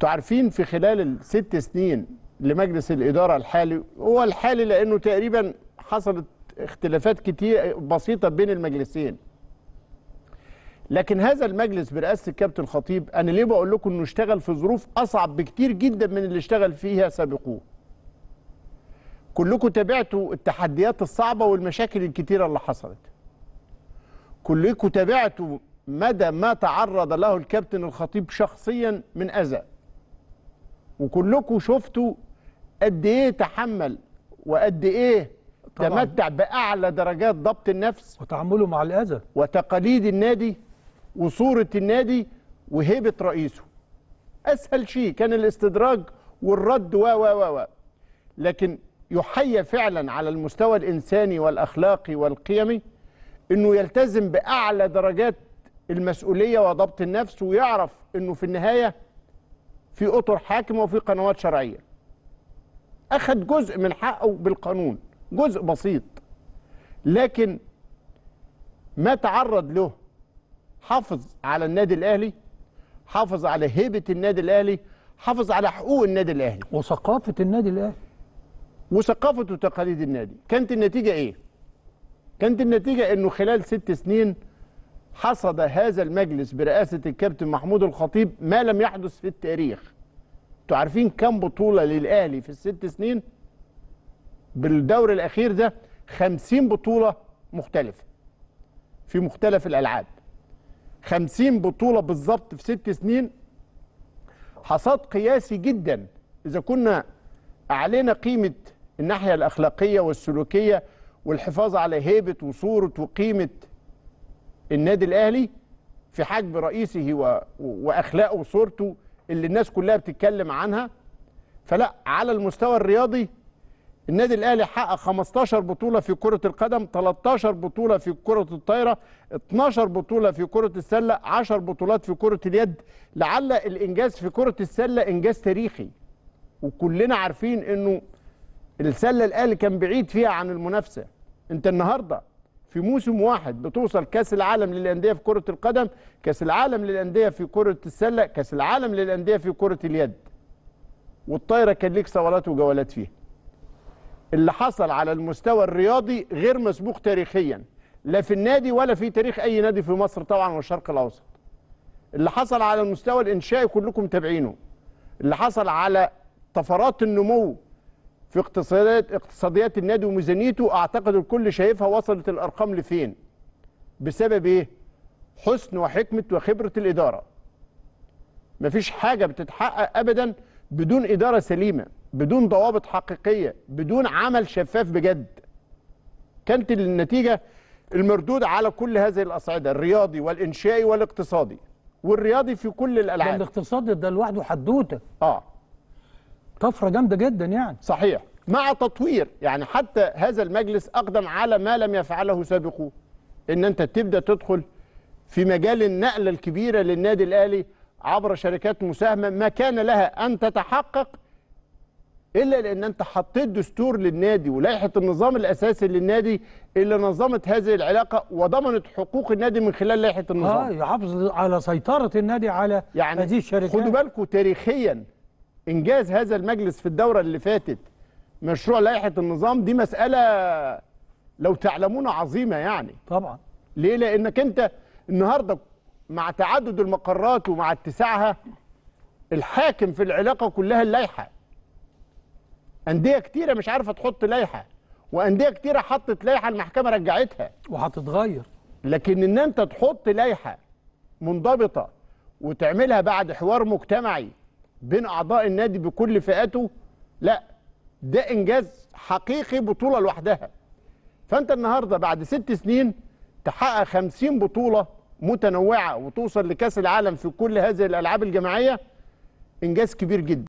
تعرفين في خلال الست سنين لمجلس الإدارة الحالي هو الحالي لأنه تقريبا حصلت اختلافات كتير بسيطة بين المجلسين لكن هذا المجلس برئاسة الكابتن الخطيب أنا ليه بقول لكم إنه اشتغل في ظروف أصعب بكتير جدا من اللي اشتغل فيها سابقوه كلكم تابعتوا التحديات الصعبة والمشاكل الكتيرة اللي حصلت كلكم تابعتوا مدى ما تعرض له الكابتن الخطيب شخصيا من أذى وكلكم شفتوا قد ايه تحمل وقد ايه تمتع باعلى درجات ضبط النفس وتعامله مع الاذى وتقاليد النادي وصوره النادي وهيبه رئيسه اسهل شيء كان الاستدراج والرد و و و لكن يحيى فعلا على المستوى الانساني والاخلاقي والقيمي انه يلتزم باعلى درجات المسؤوليه وضبط النفس ويعرف انه في النهايه في اطر حاكمه وفي قنوات شرعيه اخذ جزء من حقه بالقانون جزء بسيط لكن ما تعرض له حافظ على النادي الاهلي حافظ على هيبه النادي الاهلي حافظ على حقوق النادي الاهلي وثقافه النادي الاهلي وثقافه وتقاليد النادي كانت النتيجه ايه كانت النتيجه انه خلال ست سنين حصد هذا المجلس برئاسة الكابتن محمود الخطيب ما لم يحدث في التاريخ انتوا عارفين كم بطولة للأهلي في الست سنين بالدور الأخير ده خمسين بطولة مختلفة في مختلف الألعاب خمسين بطولة بالظبط في ست سنين حصاد قياسي جدا إذا كنا أعلينا قيمة الناحية الأخلاقية والسلوكية والحفاظ على هيبة وصورة وقيمة النادي الاهلي في حجم رئيسه و... واخلاقه وصورته اللي الناس كلها بتتكلم عنها فلا على المستوى الرياضي النادي الاهلي حقق 15 بطوله في كره القدم 13 بطوله في كره الطايره 12 بطوله في كره السله 10 بطولات في كره اليد لعل الانجاز في كره السله انجاز تاريخي وكلنا عارفين انه السله الاهلي كان بعيد فيها عن المنافسه انت النهارده في موسم واحد بتوصل كاس العالم للانديه في كره القدم كاس العالم للانديه في كره السله كاس العالم للانديه في كره اليد والطايره كان ليك صولات وجولات فيها اللي حصل على المستوى الرياضي غير مسبوق تاريخيا لا في النادي ولا في تاريخ اي نادي في مصر طبعا والشرق الاوسط اللي حصل على المستوى الانشائي كلكم متابعينه اللي حصل على طفرات النمو في اقتصادات اقتصاديات النادي وميزانيته اعتقد الكل شايفها وصلت الارقام لفين بسبب ايه حسن وحكمه وخبره الاداره مفيش حاجه بتتحقق ابدا بدون اداره سليمه بدون ضوابط حقيقيه بدون عمل شفاف بجد كانت النتيجه المردود على كل هذه الاصعده الرياضي والانشائي والاقتصادي والرياضي في كل الالعاب الاقتصادي ده لوحده حدوته اه طفره جامده جدا يعني صحيح مع تطوير يعني حتى هذا المجلس اقدم على ما لم يفعله سابقوه ان انت تبدا تدخل في مجال النقله الكبيره للنادي الاهلي عبر شركات مساهمه ما كان لها ان تتحقق الا لان انت حطيت دستور للنادي ولائحه النظام الاساسي للنادي اللي نظمت هذه العلاقه وضمنت حقوق النادي من خلال لائحه النظام. اه يحافظ على سيطره النادي على يعني هذه الشركات. خدوا بالكم تاريخيا انجاز هذا المجلس في الدوره اللي فاتت مشروع لائحه النظام دي مساله لو تعلمون عظيمه يعني طبعا ليه لانك انت النهارده مع تعدد المقرات ومع اتساعها الحاكم في العلاقه كلها اللائحه انديه كتيره مش عارفه تحط لائحه وانديه كتيره حطت لائحه المحكمه رجعتها وهتتغير لكن ان انت تحط لائحه منضبطه وتعملها بعد حوار مجتمعي بين اعضاء النادي بكل فئاته لا ده انجاز حقيقي بطوله لوحدها فانت النهارده بعد ست سنين تحقق خمسين بطوله متنوعه وتوصل لكاس العالم في كل هذه الالعاب الجماعيه انجاز كبير جدا